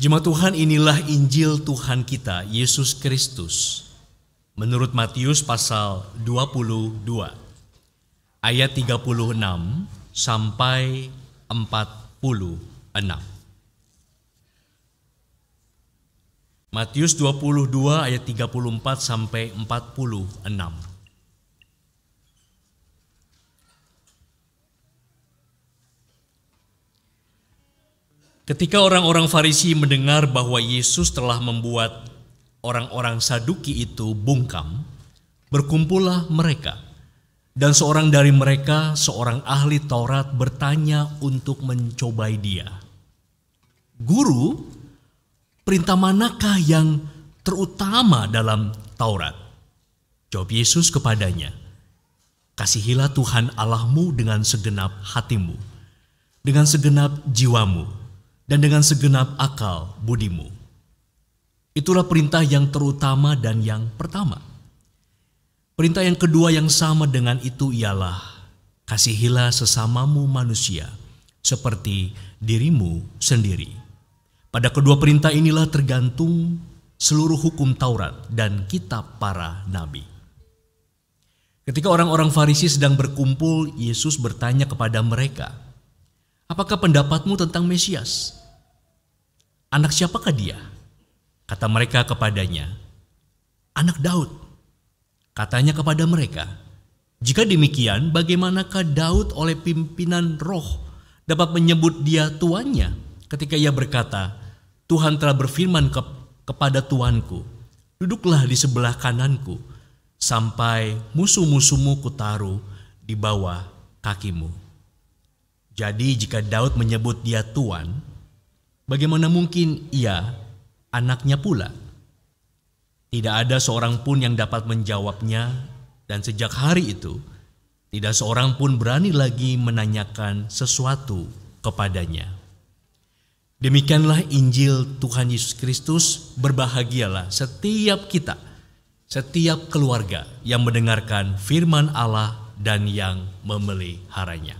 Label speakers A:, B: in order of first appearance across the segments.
A: Jemaat Tuhan inilah Injil Tuhan kita, Yesus Kristus. Menurut Matius pasal 22 ayat 36 sampai 46. Matius 22 ayat 34 sampai 46. Ketika orang-orang Farisi mendengar bahwa Yesus telah membuat orang-orang Saduki itu bungkam, berkumpullah mereka. Dan seorang dari mereka, seorang ahli Taurat bertanya untuk mencobai dia. Guru, perintah manakah yang terutama dalam Taurat? Jawab Yesus kepadanya, Kasihilah Tuhan Allahmu dengan segenap hatimu, dengan segenap jiwamu, dan dengan segenap akal budimu. Itulah perintah yang terutama dan yang pertama. Perintah yang kedua yang sama dengan itu ialah kasihilah sesamamu manusia seperti dirimu sendiri. Pada kedua perintah inilah tergantung seluruh hukum Taurat dan kitab para nabi. Ketika orang-orang Farisi sedang berkumpul, Yesus bertanya kepada mereka, "Apakah pendapatmu tentang Mesias?" Anak siapakah dia? Kata mereka kepadanya, Anak Daud. Katanya kepada mereka, Jika demikian, bagaimanakah Daud oleh pimpinan roh dapat menyebut dia tuannya ketika ia berkata, Tuhan telah berfirman ke kepada tuanku, duduklah di sebelah kananku, sampai musuh-musuhmu kutaruh di bawah kakimu. Jadi jika Daud menyebut dia tuan, Bagaimana mungkin ia, anaknya pula? Tidak ada seorang pun yang dapat menjawabnya, dan sejak hari itu tidak seorang pun berani lagi menanyakan sesuatu kepadanya. Demikianlah Injil Tuhan Yesus Kristus. Berbahagialah setiap kita, setiap keluarga yang mendengarkan firman Allah dan yang memeliharanya.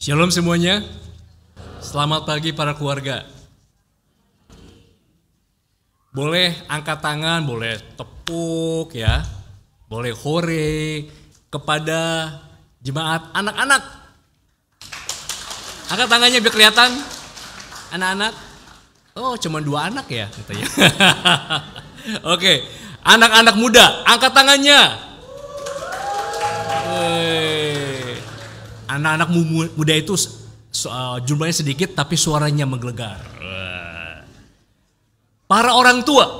A: Shalom semuanya. Selamat pagi para keluarga. Boleh angkat tangan, boleh tepuk ya. Boleh hore kepada jemaat anak-anak. Angkat tangannya biar kelihatan anak-anak. Oh, cuma dua anak ya katanya. Oke, anak-anak muda, angkat tangannya. anak-anak muda itu eh, jumlahnya sedikit tapi suaranya menggelegar. Para orang tua.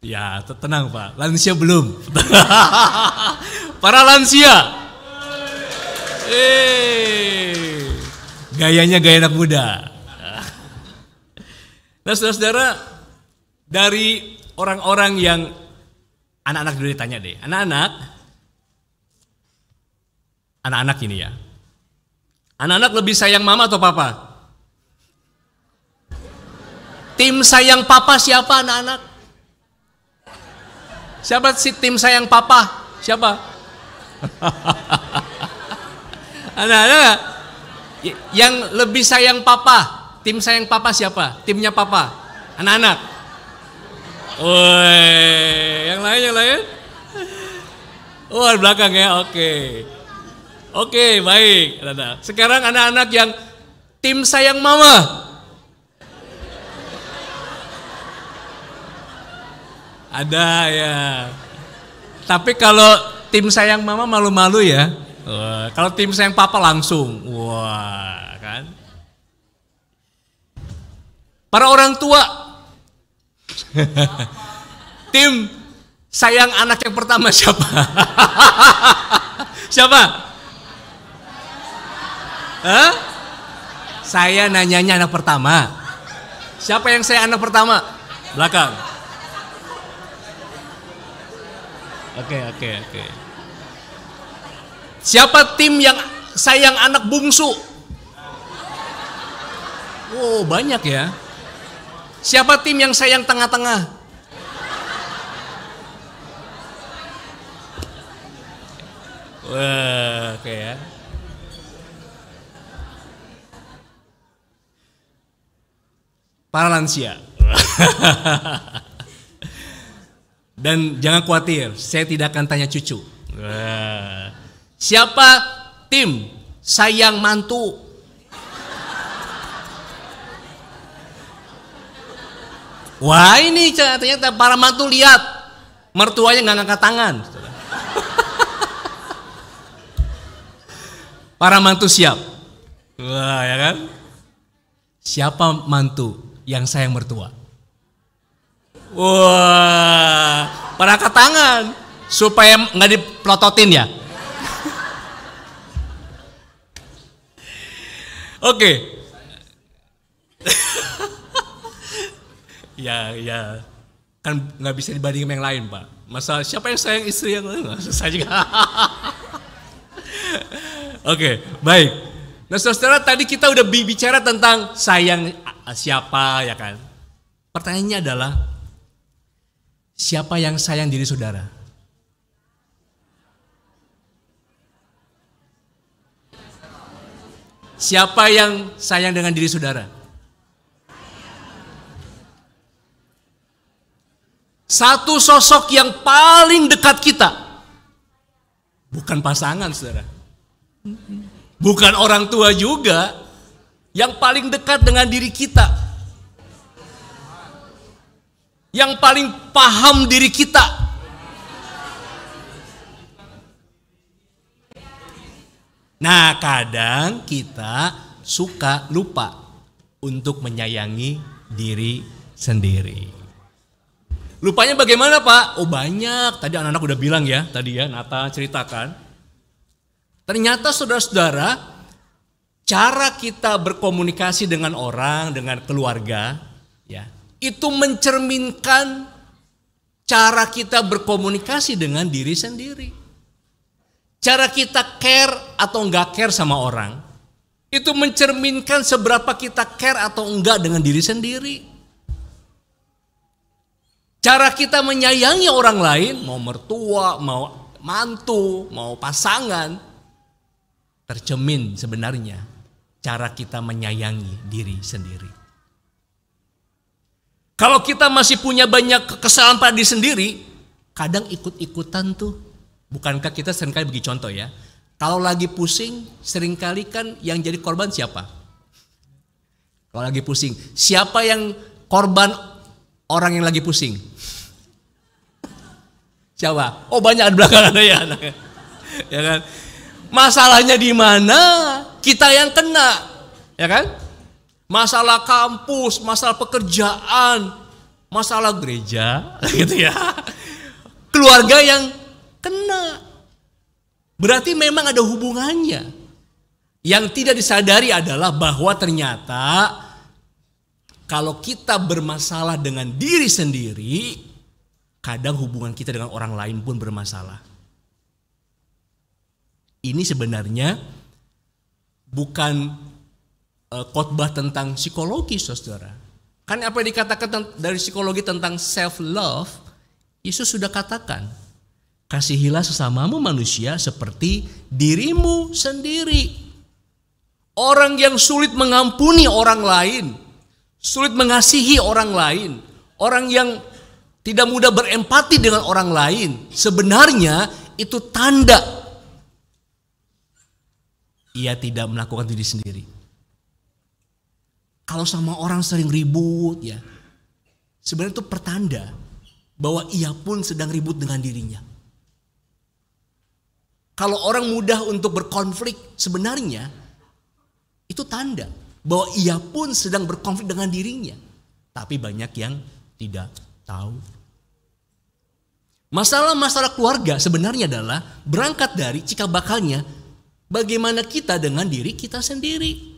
A: Ya, tenang Pak. Lansia belum. Para lansia. Gayanya gaya anak muda. Nah, saudara-saudara, dari orang-orang yang anak-anak dulu ditanya deh. Anak-anak, anak-anak ini ya. Anak-anak lebih sayang mama atau papa? Tim sayang papa siapa anak-anak? Siapa si tim sayang papa? Siapa? anak-anak ya? yang lebih sayang papa, tim sayang papa siapa? Timnya papa, anak-anak. Woi, Oh, di belakang ya. Oke. Okay. Oke, okay, baik. anak Sekarang anak-anak yang tim sayang mama. Ada ya. Tapi kalau tim sayang mama malu-malu ya. Wah, kalau tim sayang papa langsung. Wah, kan. Para orang tua. tim Sayang anak yang pertama siapa? siapa? Hah? Saya nanyanya anak pertama. Siapa yang saya anak pertama? Belakang. Oke, okay, oke, okay, oke. Okay. Siapa tim yang sayang anak bungsu? Oh banyak ya. Siapa tim yang sayang tengah-tengah? Wah, oke ya. Para lansia. Dan jangan khawatir, saya tidak akan tanya cucu. Siapa tim sayang mantu? Wah ini ternyata para mantu lihat mertuanya nggak ngangkat tangan. Para mantu siap. Wah, ya kan? Siapa mantu yang sayang mertua? Wah, para angkat tangan supaya nggak dipelototin ya. Oke. ya, ya. Kan nggak bisa dibandingin yang lain, Pak. Masa siapa yang sayang istri yang lain? Saya juga. Oke, baik. Nah, saudara tadi kita udah bicara tentang sayang siapa ya kan? Pertanyaannya adalah siapa yang sayang diri saudara? Siapa yang sayang dengan diri saudara? Satu sosok yang paling dekat kita bukan pasangan, saudara. Bukan orang tua juga yang paling dekat dengan diri kita. Yang paling paham diri kita. Nah, kadang kita suka lupa untuk menyayangi diri sendiri. Lupanya bagaimana Pak? Oh banyak, tadi anak-anak udah bilang ya, tadi ya Nata ceritakan. Ternyata saudara-saudara, cara kita berkomunikasi dengan orang, dengan keluarga, ya, itu mencerminkan cara kita berkomunikasi dengan diri sendiri. Cara kita care atau enggak care sama orang, itu mencerminkan seberapa kita care atau enggak dengan diri sendiri. Cara kita menyayangi orang lain, mau mertua, mau mantu, mau pasangan, tercemin sebenarnya cara kita menyayangi diri sendiri. Kalau kita masih punya banyak kesalahan pada diri sendiri, kadang ikut-ikutan tuh. Bukankah kita seringkali bagi contoh ya. Kalau lagi pusing, seringkali kan yang jadi korban siapa? Kalau lagi pusing, siapa yang korban orang yang lagi pusing? Siapa? Oh banyak di belakang ya. ya kan? Masalahnya di mana? Kita yang kena, ya kan? Masalah kampus, masalah pekerjaan, masalah gereja, gitu ya. Keluarga yang kena. Berarti memang ada hubungannya. Yang tidak disadari adalah bahwa ternyata kalau kita bermasalah dengan diri sendiri, kadang hubungan kita dengan orang lain pun bermasalah ini sebenarnya bukan uh, khotbah tentang psikologi, saudara. Kan apa yang dikatakan dari psikologi tentang self love, Yesus sudah katakan, kasihilah sesamamu manusia seperti dirimu sendiri. Orang yang sulit mengampuni orang lain, sulit mengasihi orang lain, orang yang tidak mudah berempati dengan orang lain, sebenarnya itu tanda ia tidak melakukan diri sendiri. Kalau sama orang sering ribut ya, sebenarnya itu pertanda bahwa ia pun sedang ribut dengan dirinya. Kalau orang mudah untuk berkonflik sebenarnya itu tanda bahwa ia pun sedang berkonflik dengan dirinya. Tapi banyak yang tidak tahu. Masalah-masalah keluarga sebenarnya adalah berangkat dari cikal bakalnya bagaimana kita dengan diri kita sendiri.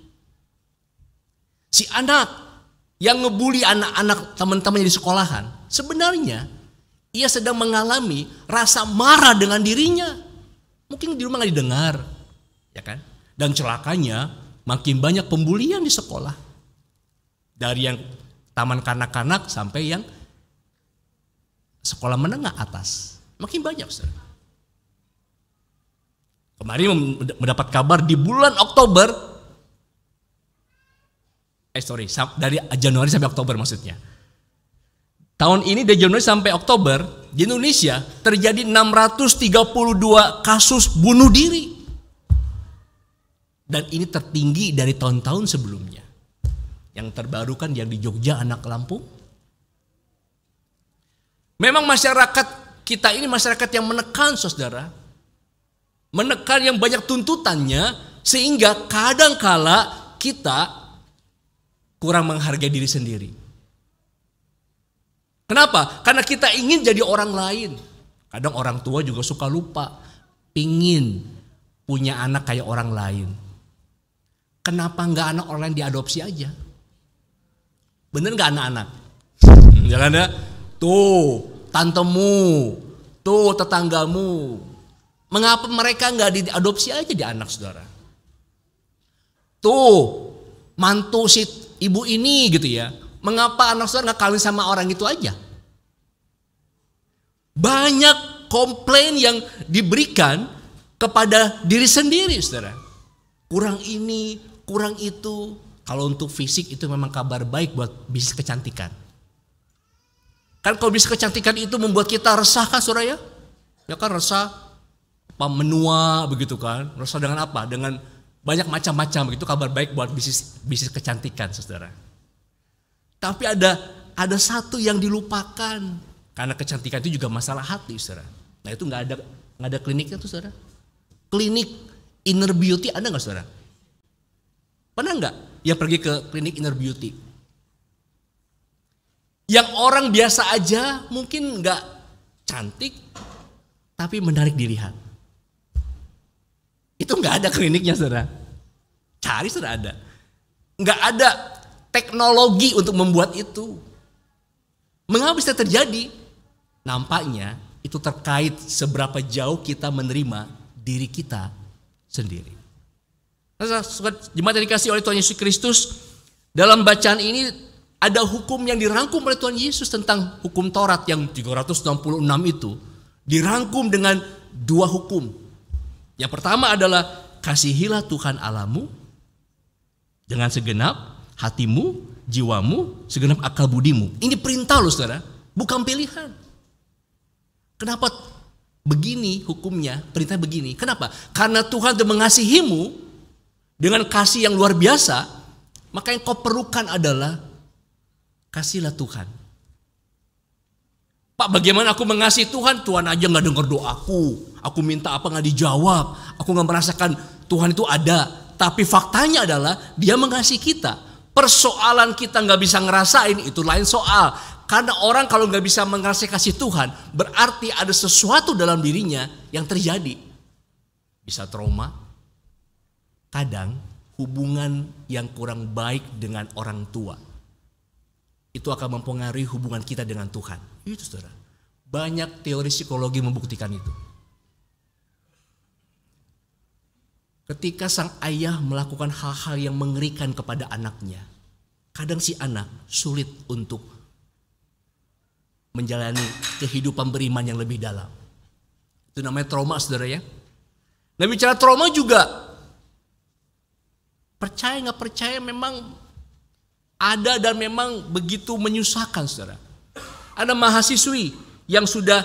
A: Si anak yang ngebully anak-anak teman-temannya di sekolahan, sebenarnya ia sedang mengalami rasa marah dengan dirinya. Mungkin di rumah nggak didengar, ya kan? Dan celakanya makin banyak pembulian di sekolah. Dari yang taman kanak-kanak sampai yang sekolah menengah atas. Makin banyak, saudara. Kemarin mendapat kabar di bulan Oktober. Eh sorry, dari Januari sampai Oktober maksudnya. Tahun ini dari Januari sampai Oktober di Indonesia terjadi 632 kasus bunuh diri. Dan ini tertinggi dari tahun-tahun sebelumnya. Yang terbaru kan yang di Jogja anak Lampung. Memang masyarakat kita ini masyarakat yang menekan saudara menekan yang banyak tuntutannya sehingga kadangkala kita kurang menghargai diri sendiri. Kenapa? Karena kita ingin jadi orang lain. Kadang orang tua juga suka lupa, pingin punya anak kayak orang lain. Kenapa nggak anak orang lain diadopsi aja? Bener nggak anak-anak? Jangan ya, tuh tantemu, tuh tetanggamu, Mengapa mereka nggak diadopsi aja di anak saudara? Tuh, mantu si ibu ini gitu ya. Mengapa anak saudara nggak kawin sama orang itu aja? Banyak komplain yang diberikan kepada diri sendiri, saudara. Kurang ini, kurang itu. Kalau untuk fisik itu memang kabar baik buat bisnis kecantikan. Kan kalau bisnis kecantikan itu membuat kita resah kan, saudara ya? Ya kan resah, menua begitu kan. Merosot dengan apa? Dengan banyak macam-macam begitu kabar baik buat bisnis bisnis kecantikan saudara. Tapi ada ada satu yang dilupakan karena kecantikan itu juga masalah hati saudara. Nah itu nggak ada nggak ada kliniknya tuh saudara. Klinik inner beauty ada nggak saudara? Pernah nggak ya pergi ke klinik inner beauty? Yang orang biasa aja mungkin nggak cantik, tapi menarik dilihat. Itu nggak ada kliniknya saudara. Cari saudara ada. Nggak ada teknologi untuk membuat itu. Mengapa bisa terjadi? Nampaknya itu terkait seberapa jauh kita menerima diri kita sendiri. jemaat yang dikasih oleh Tuhan Yesus Kristus dalam bacaan ini ada hukum yang dirangkum oleh Tuhan Yesus tentang hukum Taurat yang 366 itu dirangkum dengan dua hukum yang pertama adalah kasihilah Tuhan Alamu dengan segenap hatimu, jiwamu, segenap akal budimu. Ini perintah loh saudara, bukan pilihan. Kenapa begini hukumnya, perintah begini? Kenapa? Karena Tuhan itu mengasihimu dengan kasih yang luar biasa, maka yang kau perlukan adalah kasihlah Tuhan Pak bagaimana aku mengasihi Tuhan? Tuhan aja nggak dengar doaku. Aku minta apa nggak dijawab. Aku nggak merasakan Tuhan itu ada. Tapi faktanya adalah dia mengasihi kita. Persoalan kita nggak bisa ngerasain itu lain soal. Karena orang kalau nggak bisa mengasihi kasih Tuhan berarti ada sesuatu dalam dirinya yang terjadi. Bisa trauma. Kadang hubungan yang kurang baik dengan orang tua itu akan mempengaruhi hubungan kita dengan Tuhan. Itu saudara. Banyak teori psikologi membuktikan itu. Ketika sang ayah melakukan hal-hal yang mengerikan kepada anaknya, kadang si anak sulit untuk menjalani kehidupan beriman yang lebih dalam. Itu namanya trauma, saudara ya. Nah bicara trauma juga, percaya nggak percaya memang ada dan memang begitu menyusahkan, saudara. Ada mahasiswi yang sudah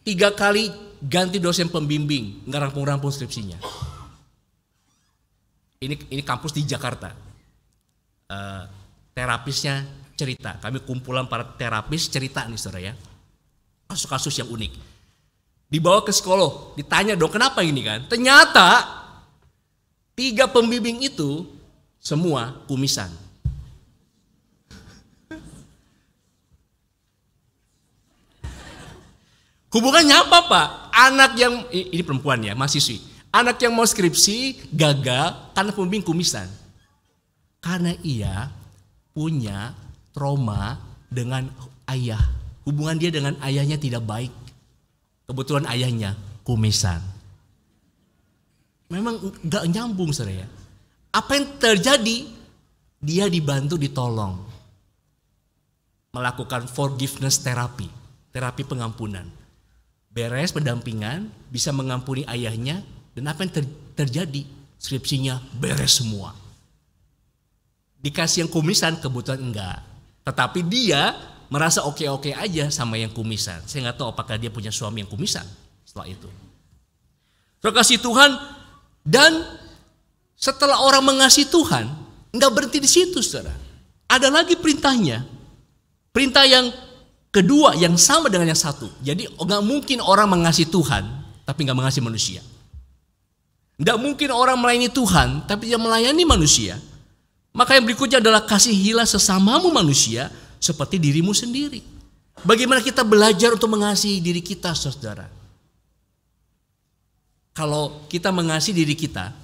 A: tiga kali ganti dosen pembimbing, nggak rampung-rampung skripsinya. Ini ini kampus di Jakarta. Uh, terapisnya cerita. Kami kumpulan para terapis cerita nih saudara ya. Kasus-kasus yang unik. Dibawa ke sekolah, ditanya dong kenapa ini kan. Ternyata tiga pembimbing itu semua kumisan. Hubungannya apa Pak? Anak yang, ini perempuan ya, mahasiswi. Anak yang mau skripsi gagal karena pembimbing kumisan. Karena ia punya trauma dengan ayah. Hubungan dia dengan ayahnya tidak baik. Kebetulan ayahnya kumisan. Memang gak nyambung sebenarnya. Apa yang terjadi? Dia dibantu ditolong. Melakukan forgiveness terapi. Terapi pengampunan beres pendampingan, bisa mengampuni ayahnya, dan apa yang ter terjadi? Skripsinya beres semua. Dikasih yang kumisan kebutuhan enggak. Tetapi dia merasa oke-oke aja sama yang kumisan. Saya nggak tahu apakah dia punya suami yang kumisan setelah itu. terkasih Tuhan dan setelah orang mengasihi Tuhan, nggak berhenti di situ, saudara. Ada lagi perintahnya, perintah yang kedua yang sama dengan yang satu. Jadi oh, nggak mungkin orang mengasihi Tuhan tapi nggak mengasihi manusia. Nggak mungkin orang melayani Tuhan tapi dia melayani manusia. Maka yang berikutnya adalah kasihilah sesamamu manusia seperti dirimu sendiri. Bagaimana kita belajar untuk mengasihi diri kita, saudara? Kalau kita mengasihi diri kita,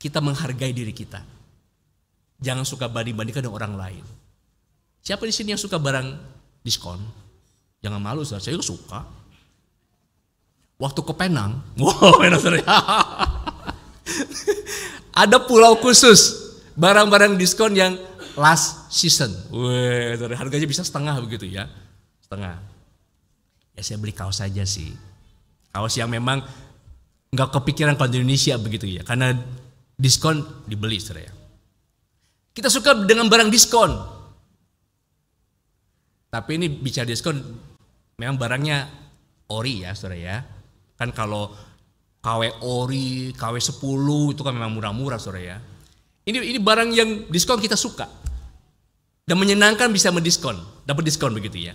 A: kita menghargai diri kita. Jangan suka banding-bandingkan dengan orang lain. Siapa di sini yang suka barang diskon. Jangan malu, saudara. Saya suka. Waktu ke Penang, wow, Penang ada pulau khusus barang-barang diskon yang last season. Wih, saudara, harganya bisa setengah begitu ya, setengah. Ya saya beli kaos saja sih, kaos yang memang nggak kepikiran kalau di Indonesia begitu ya, karena diskon dibeli saudara. Kita suka dengan barang diskon, tapi ini bicara diskon memang barangnya ori ya saudara ya. Kan kalau KW ori, KW 10 itu kan memang murah-murah saudara ya. Ini ini barang yang diskon kita suka. Dan menyenangkan bisa mendiskon, dapat diskon begitu ya.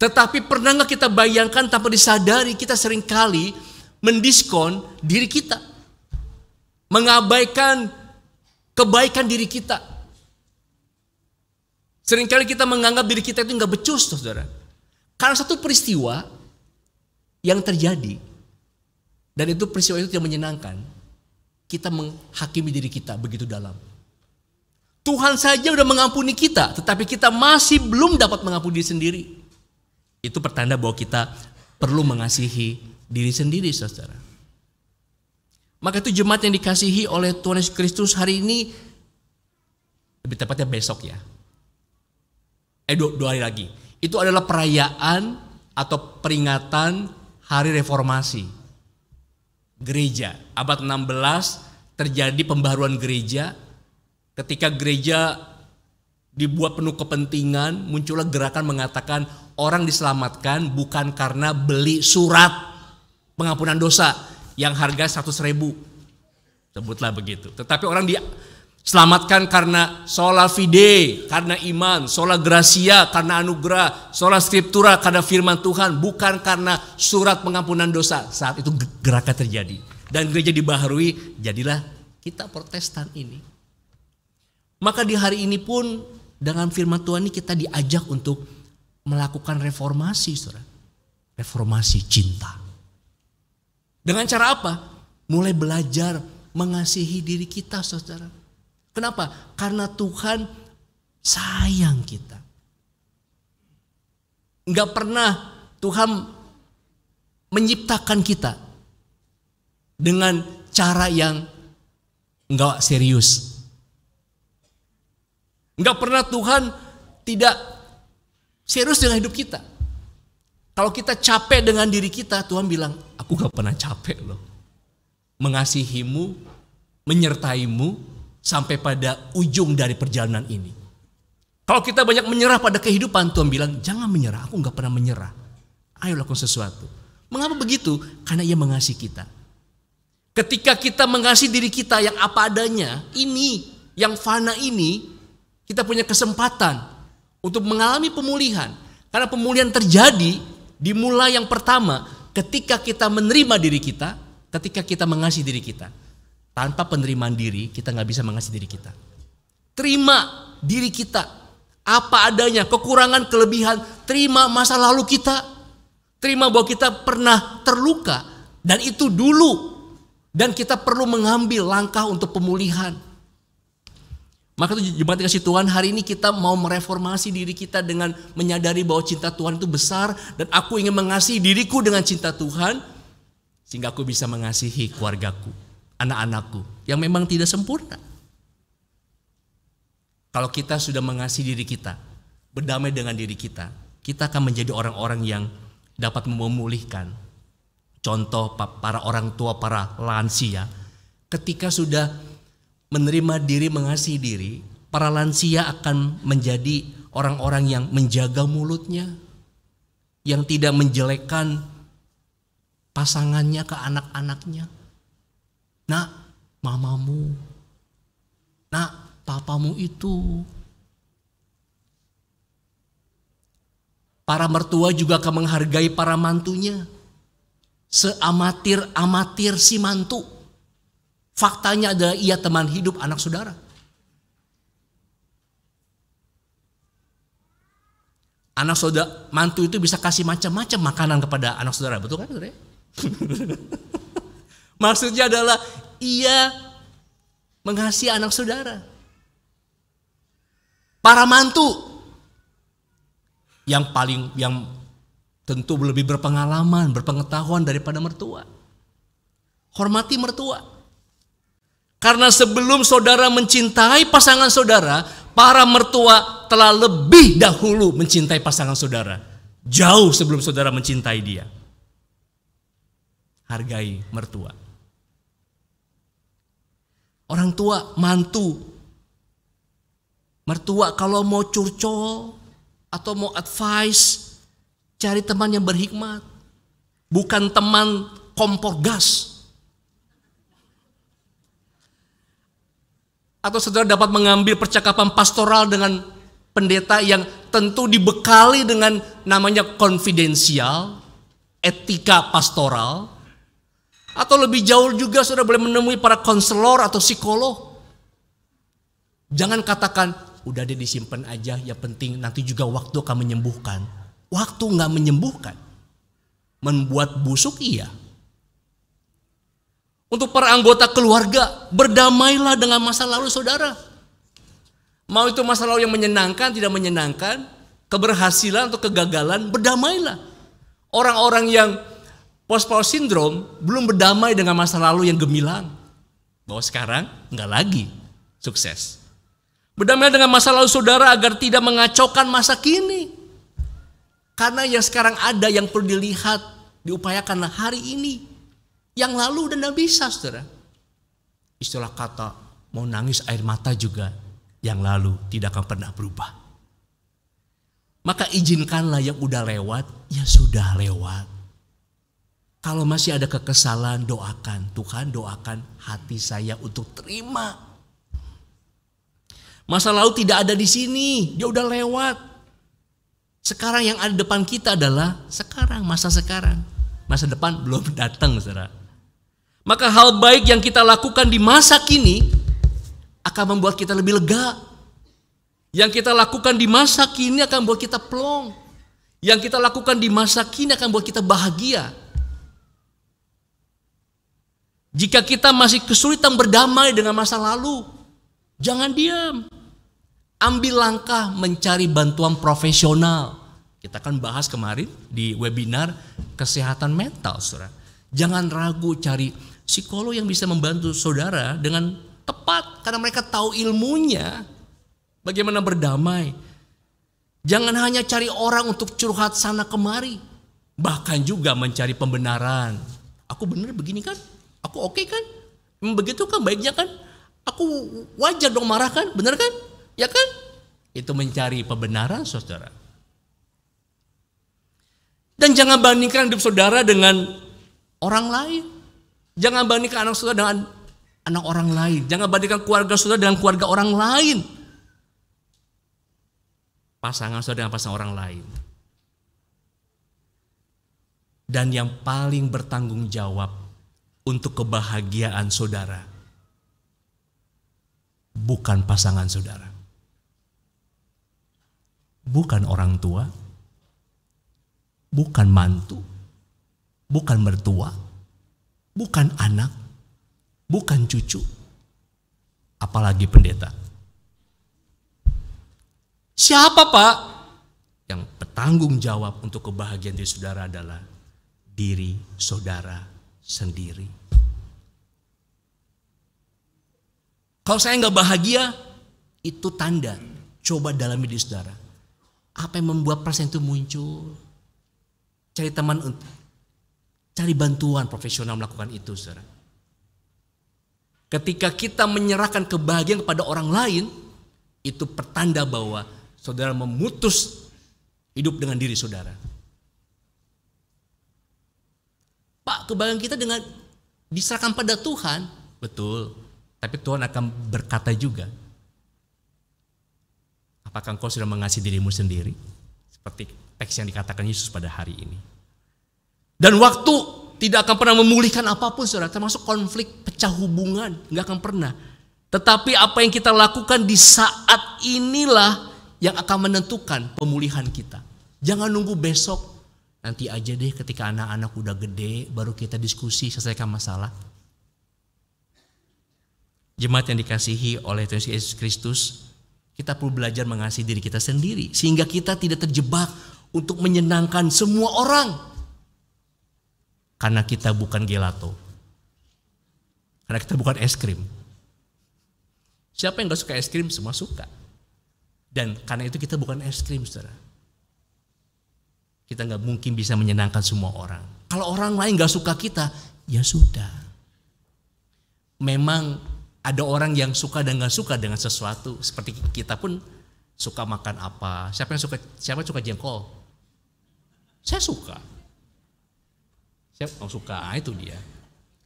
A: Tetapi pernah nggak kita bayangkan tanpa disadari kita seringkali mendiskon diri kita. Mengabaikan kebaikan diri kita Seringkali kita menganggap diri kita itu nggak becus, saudara. Karena satu peristiwa yang terjadi, dan itu peristiwa itu yang menyenangkan, kita menghakimi diri kita begitu dalam. Tuhan saja sudah mengampuni kita, tetapi kita masih belum dapat mengampuni diri sendiri. Itu pertanda bahwa kita perlu mengasihi diri sendiri, saudara. Maka itu jemaat yang dikasihi oleh Tuhan Yesus Kristus hari ini, lebih tepatnya besok ya, eh dua, dua hari lagi. Itu adalah perayaan atau peringatan Hari Reformasi. Gereja abad 16 terjadi pembaharuan gereja ketika gereja dibuat penuh kepentingan, muncullah gerakan mengatakan orang diselamatkan bukan karena beli surat pengampunan dosa yang harga 100 ribu. Sebutlah begitu. Tetapi orang di Selamatkan karena sola fide, karena iman, sola gracia, karena anugerah, sola scriptura, karena firman Tuhan, bukan karena surat pengampunan dosa. Saat itu gerakan terjadi. Dan gereja dibaharui, jadilah kita protestan ini. Maka di hari ini pun dengan firman Tuhan ini kita diajak untuk melakukan reformasi, Surat. Reformasi cinta. Dengan cara apa? Mulai belajar mengasihi diri kita, saudara Kenapa? Karena Tuhan sayang kita. Enggak pernah Tuhan menciptakan kita dengan cara yang enggak serius. Enggak pernah Tuhan tidak serius dengan hidup kita. Kalau kita capek dengan diri kita, Tuhan bilang, aku gak pernah capek loh. Mengasihimu, menyertaimu, sampai pada ujung dari perjalanan ini. Kalau kita banyak menyerah pada kehidupan, Tuhan bilang, jangan menyerah, aku nggak pernah menyerah. Ayo lakukan sesuatu. Mengapa begitu? Karena ia mengasihi kita. Ketika kita mengasihi diri kita yang apa adanya, ini, yang fana ini, kita punya kesempatan untuk mengalami pemulihan. Karena pemulihan terjadi dimulai yang pertama ketika kita menerima diri kita, ketika kita mengasihi diri kita. Tanpa penerimaan diri, kita nggak bisa mengasihi diri kita. Terima diri kita. Apa adanya, kekurangan, kelebihan. Terima masa lalu kita. Terima bahwa kita pernah terluka. Dan itu dulu. Dan kita perlu mengambil langkah untuk pemulihan. Maka itu jemaat kasih Tuhan hari ini kita mau mereformasi diri kita dengan menyadari bahwa cinta Tuhan itu besar dan aku ingin mengasihi diriku dengan cinta Tuhan sehingga aku bisa mengasihi keluargaku anak-anakku yang memang tidak sempurna. Kalau kita sudah mengasihi diri kita, berdamai dengan diri kita, kita akan menjadi orang-orang yang dapat memulihkan. Contoh para orang tua, para lansia, ketika sudah menerima diri, mengasihi diri, para lansia akan menjadi orang-orang yang menjaga mulutnya, yang tidak menjelekkan pasangannya ke anak-anaknya, Nak, mamamu. Nak, papamu itu. Para mertua juga akan menghargai para mantunya. Seamatir-amatir si mantu. Faktanya adalah ia teman hidup anak saudara. Anak saudara, mantu itu bisa kasih macam-macam makanan kepada anak saudara, betul kan Maksudnya adalah ia mengasihi anak saudara. Para mantu yang paling yang tentu lebih berpengalaman, berpengetahuan daripada mertua. Hormati mertua. Karena sebelum saudara mencintai pasangan saudara, para mertua telah lebih dahulu mencintai pasangan saudara. Jauh sebelum saudara mencintai dia. Hargai mertua orang tua, mantu, mertua kalau mau curcol atau mau advice, cari teman yang berhikmat. Bukan teman kompor gas. Atau saudara dapat mengambil percakapan pastoral dengan pendeta yang tentu dibekali dengan namanya konfidensial, etika pastoral, atau lebih jauh juga sudah boleh menemui para konselor atau psikolog. Jangan katakan, udah dia disimpan aja, ya penting nanti juga waktu akan menyembuhkan. Waktu nggak menyembuhkan. Membuat busuk iya. Untuk para anggota keluarga, berdamailah dengan masa lalu saudara. Mau itu masa lalu yang menyenangkan, tidak menyenangkan, keberhasilan atau kegagalan, berdamailah. Orang-orang yang Post power Syndrome belum berdamai dengan masa lalu yang gemilang. Bahwa sekarang nggak lagi sukses. Berdamai dengan masa lalu saudara agar tidak mengacaukan masa kini. Karena yang sekarang ada yang perlu dilihat, diupayakan hari ini. Yang lalu udah nggak bisa saudara. Istilah kata mau nangis air mata juga yang lalu tidak akan pernah berubah. Maka izinkanlah yang udah lewat, ya sudah lewat. Kalau masih ada kekesalan, doakan. Tuhan doakan hati saya untuk terima. Masa lalu tidak ada di sini, dia udah lewat. Sekarang yang ada depan kita adalah sekarang, masa sekarang. Masa depan belum datang, saudara. Maka hal baik yang kita lakukan di masa kini akan membuat kita lebih lega. Yang kita lakukan di masa kini akan membuat kita plong. Yang kita lakukan di masa kini akan membuat kita bahagia jika kita masih kesulitan berdamai dengan masa lalu, jangan diam. Ambil langkah mencari bantuan profesional. Kita kan bahas kemarin di webinar kesehatan mental, saudara. Jangan ragu cari psikolog yang bisa membantu saudara dengan tepat karena mereka tahu ilmunya bagaimana berdamai. Jangan hanya cari orang untuk curhat sana kemari, bahkan juga mencari pembenaran. Aku benar begini kan? Aku oke okay kan? Begitu kan baiknya kan? Aku wajar dong marah kan? Benar kan? Ya kan? Itu mencari pembenaran saudara. Dan jangan bandingkan hidup saudara dengan orang lain. Jangan bandingkan anak saudara dengan anak orang lain. Jangan bandingkan keluarga saudara dengan keluarga orang lain. Pasangan saudara dengan pasangan orang lain. Dan yang paling bertanggung jawab untuk kebahagiaan saudara, bukan pasangan saudara, bukan orang tua, bukan mantu, bukan mertua, bukan anak, bukan cucu, apalagi pendeta. Siapa, Pak? Yang bertanggung jawab untuk kebahagiaan diri saudara adalah diri saudara sendiri. Kalau saya nggak bahagia, itu tanda. Coba dalami di saudara. Apa yang membuat perasaan itu muncul? Cari teman, cari bantuan profesional melakukan itu, saudara. Ketika kita menyerahkan kebahagiaan kepada orang lain, itu pertanda bahwa saudara memutus hidup dengan diri saudara. Pak, kebanggaan kita dengan diserahkan pada Tuhan, betul. Tapi Tuhan akan berkata juga. Apakah engkau sudah mengasihi dirimu sendiri? Seperti teks yang dikatakan Yesus pada hari ini. Dan waktu tidak akan pernah memulihkan apapun saudara, termasuk konflik pecah hubungan, nggak akan pernah. Tetapi apa yang kita lakukan di saat inilah yang akan menentukan pemulihan kita. Jangan nunggu besok, Nanti aja deh ketika anak-anak udah gede baru kita diskusi selesaikan masalah. Jemaat yang dikasihi oleh Tuhan Yesus Kristus, kita perlu belajar mengasihi diri kita sendiri sehingga kita tidak terjebak untuk menyenangkan semua orang. Karena kita bukan gelato. Karena kita bukan es krim. Siapa yang gak suka es krim? Semua suka. Dan karena itu kita bukan es krim, saudara. Kita nggak mungkin bisa menyenangkan semua orang. Kalau orang lain nggak suka kita, ya sudah. Memang ada orang yang suka dan nggak suka dengan sesuatu. Seperti kita pun suka makan apa. Siapa yang suka? Siapa yang suka jengkol? Saya suka. Siapa yang suka? Ah, itu dia.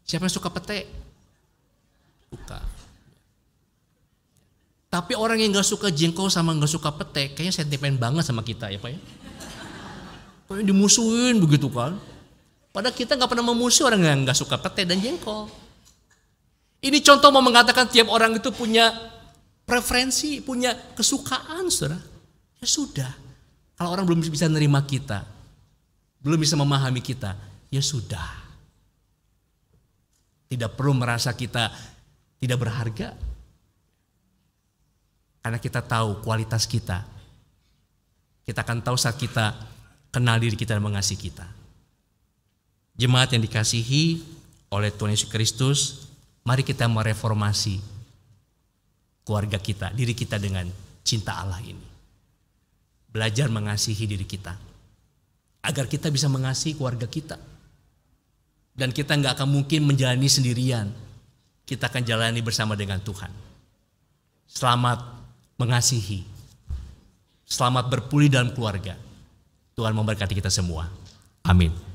A: Siapa yang suka pete? Suka. Tapi orang yang nggak suka jengkol sama nggak suka pete, kayaknya sentimen banget sama kita ya Pak ya dimusuhin begitu kan. Padahal kita nggak pernah memusuhi orang yang nggak suka pete dan jengkol. Ini contoh mau mengatakan tiap orang itu punya preferensi, punya kesukaan, saudara. Ya sudah. Kalau orang belum bisa nerima kita, belum bisa memahami kita, ya sudah. Tidak perlu merasa kita tidak berharga. Karena kita tahu kualitas kita. Kita akan tahu saat kita kenal diri kita dan mengasihi kita. Jemaat yang dikasihi oleh Tuhan Yesus Kristus, mari kita mereformasi keluarga kita, diri kita dengan cinta Allah ini. Belajar mengasihi diri kita. Agar kita bisa mengasihi keluarga kita. Dan kita nggak akan mungkin menjalani sendirian. Kita akan jalani bersama dengan Tuhan. Selamat mengasihi. Selamat berpulih dalam keluarga Tuhan memberkati kita semua. Amin.